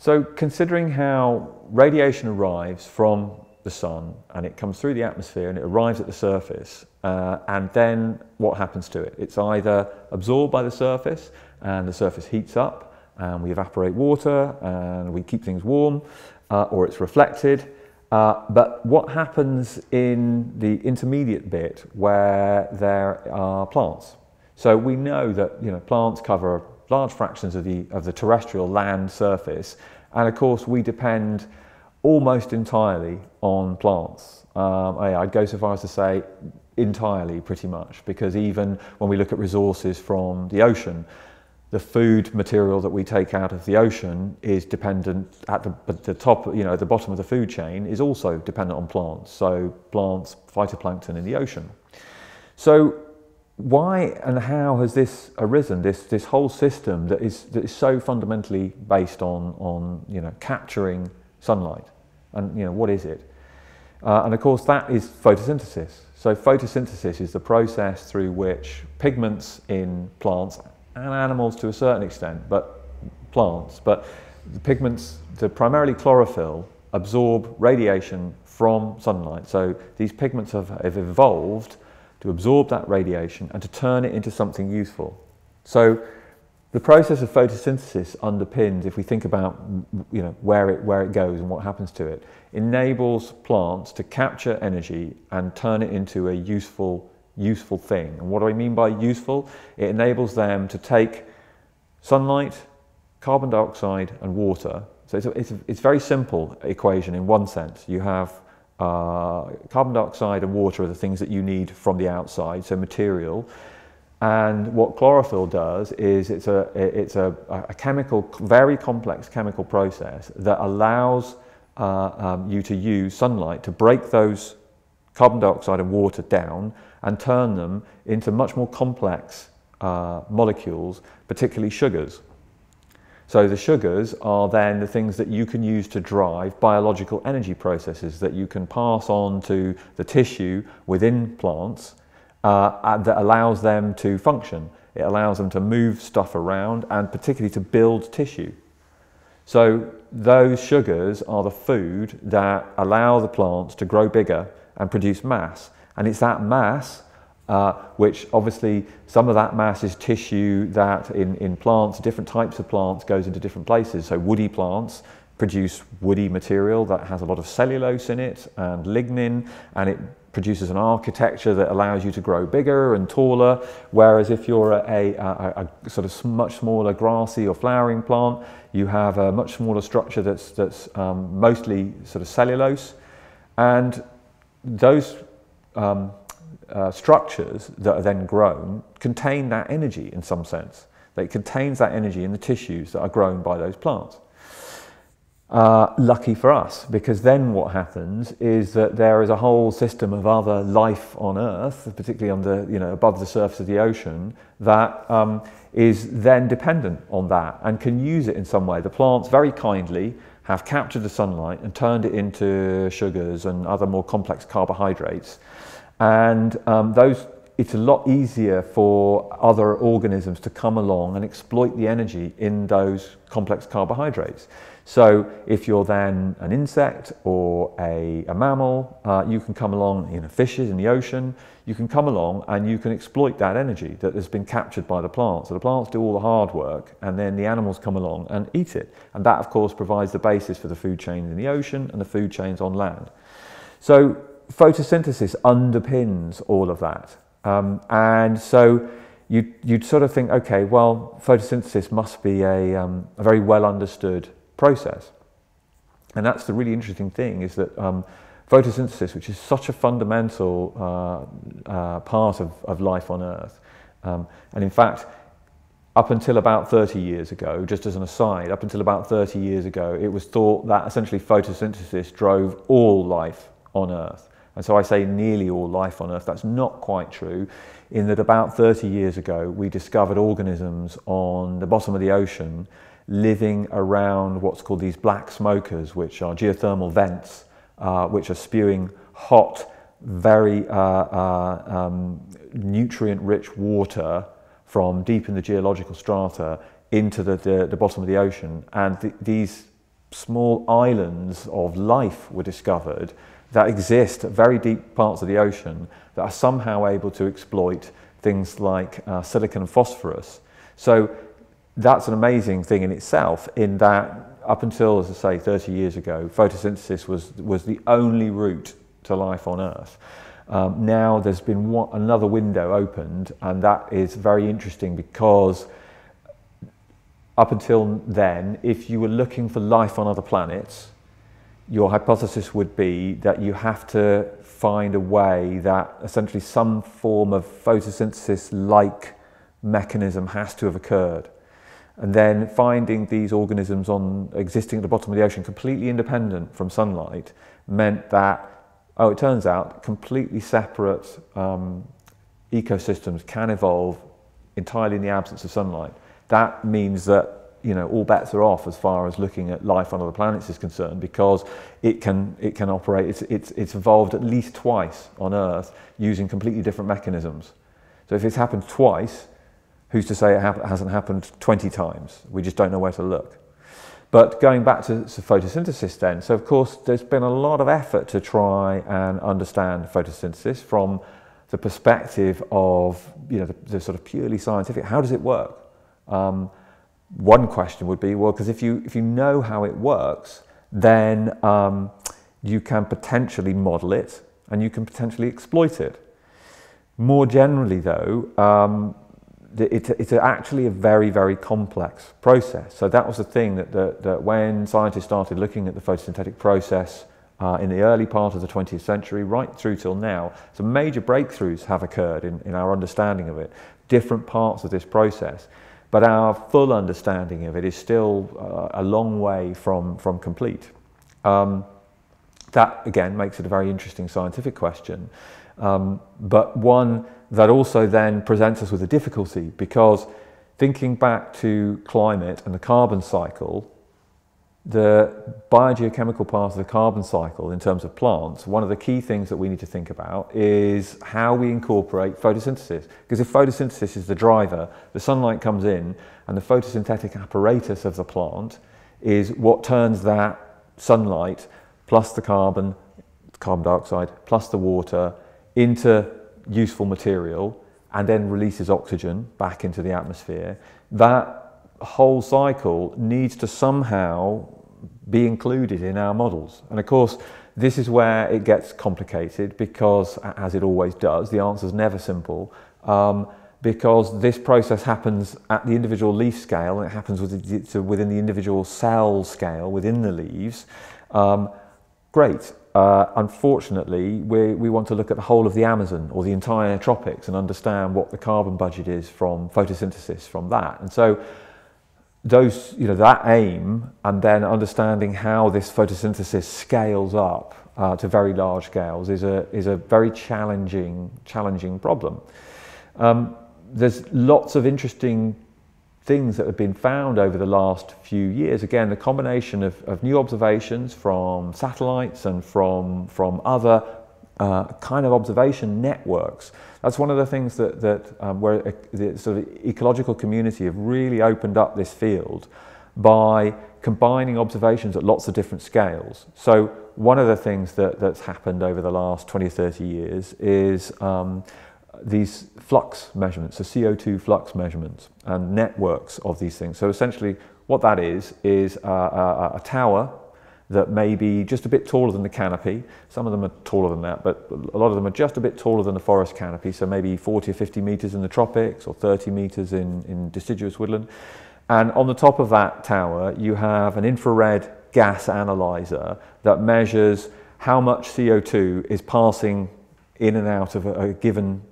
So considering how radiation arrives from the sun and it comes through the atmosphere and it arrives at the surface uh, and then what happens to it? It's either absorbed by the surface and the surface heats up and we evaporate water and we keep things warm uh, or it's reflected. Uh, but what happens in the intermediate bit where there are plants? So we know that you know, plants cover large fractions of the, of the terrestrial land surface and of course, we depend almost entirely on plants. Um, I, I'd go so far as to say entirely, pretty much, because even when we look at resources from the ocean, the food material that we take out of the ocean is dependent at the, at the top, you know, the bottom of the food chain is also dependent on plants. So plants, phytoplankton in the ocean. So why and how has this arisen? This this whole system that is that is so fundamentally based on on you know capturing sunlight, and you know what is it? Uh, and of course that is photosynthesis. So photosynthesis is the process through which pigments in plants and animals to a certain extent, but plants, but the pigments, the primarily chlorophyll, absorb radiation from sunlight. So these pigments have, have evolved to absorb that radiation and to turn it into something useful. So the process of photosynthesis underpins, if we think about you know, where, it, where it goes and what happens to it, enables plants to capture energy and turn it into a useful, useful thing. And what do I mean by useful? It enables them to take sunlight, carbon dioxide and water. So it's, a, it's, a, it's a very simple equation in one sense. You have uh, carbon dioxide and water are the things that you need from the outside, so material. And what chlorophyll does is it's a, it's a, a chemical, very complex chemical process that allows uh, um, you to use sunlight to break those carbon dioxide and water down and turn them into much more complex uh, molecules, particularly sugars. So the sugars are then the things that you can use to drive biological energy processes that you can pass on to the tissue within plants uh, uh, that allows them to function. It allows them to move stuff around and particularly to build tissue. So those sugars are the food that allow the plants to grow bigger and produce mass. And it's that mass uh, which obviously some of that mass is tissue that in, in plants, different types of plants goes into different places. So woody plants produce woody material that has a lot of cellulose in it and lignin, and it produces an architecture that allows you to grow bigger and taller. Whereas if you're a, a, a, sort of much smaller grassy or flowering plant, you have a much smaller structure that's, that's um, mostly sort of cellulose. And those um, uh, structures that are then grown contain that energy in some sense. That it contains that energy in the tissues that are grown by those plants. Uh, lucky for us, because then what happens is that there is a whole system of other life on Earth, particularly under, you know, above the surface of the ocean, that um, is then dependent on that and can use it in some way. The plants very kindly have captured the sunlight and turned it into sugars and other more complex carbohydrates. And um, those, it's a lot easier for other organisms to come along and exploit the energy in those complex carbohydrates. So if you're then an insect or a, a mammal, uh, you can come along, you know, fishes in the ocean, you can come along and you can exploit that energy that has been captured by the plants. So the plants do all the hard work and then the animals come along and eat it. And that, of course, provides the basis for the food chains in the ocean and the food chains on land. So photosynthesis underpins all of that. Um, and so you, you'd sort of think, okay, well, photosynthesis must be a, um, a very well understood process. And that's the really interesting thing is that um, photosynthesis, which is such a fundamental uh, uh, part of, of life on Earth, um, and in fact, up until about 30 years ago, just as an aside, up until about 30 years ago, it was thought that essentially photosynthesis drove all life on Earth. And so I say nearly all life on Earth. That's not quite true, in that about 30 years ago, we discovered organisms on the bottom of the ocean living around what's called these black smokers, which are geothermal vents, uh, which are spewing hot, very uh, uh, um, nutrient rich water from deep in the geological strata into the, the, the bottom of the ocean. And th these small islands of life were discovered that exist at very deep parts of the ocean that are somehow able to exploit things like uh, silicon and phosphorus. So that's an amazing thing in itself in that up until, as I say, 30 years ago, photosynthesis was, was the only route to life on Earth. Um, now there's been one, another window opened, and that is very interesting because up until then, if you were looking for life on other planets, your hypothesis would be that you have to find a way that essentially some form of photosynthesis like mechanism has to have occurred. And then finding these organisms on existing at the bottom of the ocean completely independent from sunlight meant that, oh, it turns out completely separate um, ecosystems can evolve entirely in the absence of sunlight. That means that you know, all bets are off as far as looking at life on other planets is concerned because it can, it can operate, it's, it's, it's evolved at least twice on Earth using completely different mechanisms. So if it's happened twice, who's to say it ha hasn't happened 20 times? We just don't know where to look. But going back to photosynthesis then, so of course there's been a lot of effort to try and understand photosynthesis from the perspective of you know, the, the sort of purely scientific, how does it work? Um, one question would be well, because if you if you know how it works, then um, you can potentially model it and you can potentially exploit it. More generally, though, um, it's actually a very very complex process. So that was the thing that that, that when scientists started looking at the photosynthetic process. Uh, in the early part of the 20th century, right through till now, some major breakthroughs have occurred in, in our understanding of it, different parts of this process. But our full understanding of it is still uh, a long way from, from complete. Um, that, again, makes it a very interesting scientific question, um, but one that also then presents us with a difficulty because thinking back to climate and the carbon cycle, the biogeochemical part of the carbon cycle in terms of plants, one of the key things that we need to think about is how we incorporate photosynthesis. Because if photosynthesis is the driver, the sunlight comes in and the photosynthetic apparatus of the plant is what turns that sunlight plus the carbon, carbon dioxide, plus the water into useful material and then releases oxygen back into the atmosphere. That whole cycle needs to somehow be included in our models. And of course, this is where it gets complicated because, as it always does, the answer is never simple. Um, because this process happens at the individual leaf scale and it happens within the individual cell scale within the leaves. Um, great. Uh, unfortunately, we, we want to look at the whole of the Amazon or the entire tropics and understand what the carbon budget is from photosynthesis from that. And so those, you know, that aim and then understanding how this photosynthesis scales up uh, to very large scales is a, is a very challenging, challenging problem. Um, there's lots of interesting things that have been found over the last few years. Again, the combination of, of new observations from satellites and from, from other uh, kind of observation networks. That's one of the things that, that um, where uh, the sort of ecological community have really opened up this field by combining observations at lots of different scales. So one of the things that, that's happened over the last 20 or 30 years is um, these flux measurements, the so CO2 flux measurements and networks of these things. So essentially what that is, is a, a, a tower that may be just a bit taller than the canopy. Some of them are taller than that, but a lot of them are just a bit taller than the forest canopy, so maybe 40 or 50 metres in the tropics or 30 metres in, in deciduous woodland. And on the top of that tower, you have an infrared gas analyzer that measures how much CO2 is passing in and out of a, a given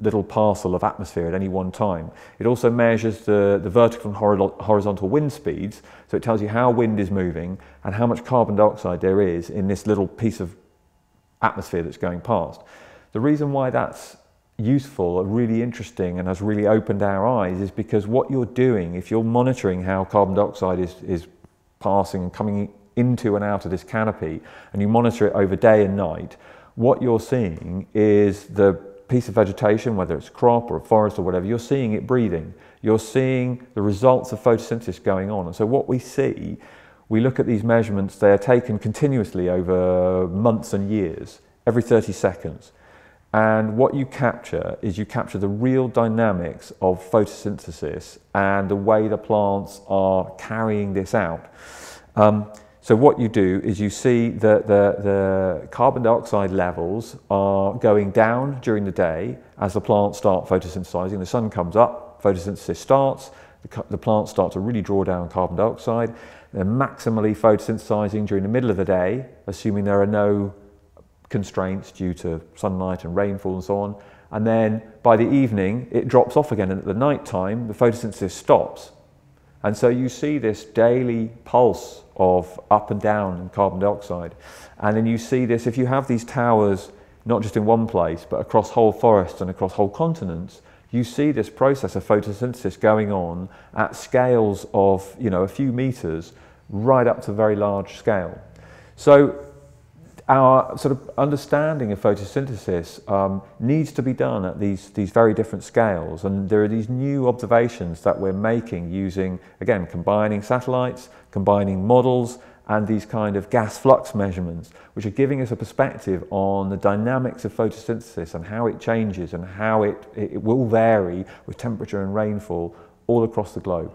little parcel of atmosphere at any one time. It also measures the, the vertical and horizontal wind speeds, so it tells you how wind is moving and how much carbon dioxide there is in this little piece of atmosphere that's going past. The reason why that's useful and really interesting and has really opened our eyes is because what you're doing, if you're monitoring how carbon dioxide is, is passing and coming into and out of this canopy, and you monitor it over day and night, what you're seeing is the piece of vegetation, whether it's crop or a forest or whatever, you're seeing it breathing. You're seeing the results of photosynthesis going on. And so what we see, we look at these measurements, they are taken continuously over months and years, every 30 seconds. And what you capture is you capture the real dynamics of photosynthesis and the way the plants are carrying this out. Um, so what you do is you see that the, the carbon dioxide levels are going down during the day as the plants start photosynthesizing. The sun comes up, photosynthesis starts, the, the plants start to really draw down carbon dioxide. They're maximally photosynthesizing during the middle of the day, assuming there are no constraints due to sunlight and rainfall and so on. And then by the evening, it drops off again. And at the night time, the photosynthesis stops and so you see this daily pulse of up and down in carbon dioxide. And then you see this, if you have these towers, not just in one place, but across whole forests and across whole continents, you see this process of photosynthesis going on at scales of, you know, a few meters, right up to very large scale. So our sort of understanding of photosynthesis um, needs to be done at these, these very different scales. And there are these new observations that we're making using, again, combining satellites, combining models, and these kind of gas flux measurements, which are giving us a perspective on the dynamics of photosynthesis and how it changes and how it, it will vary with temperature and rainfall all across the globe.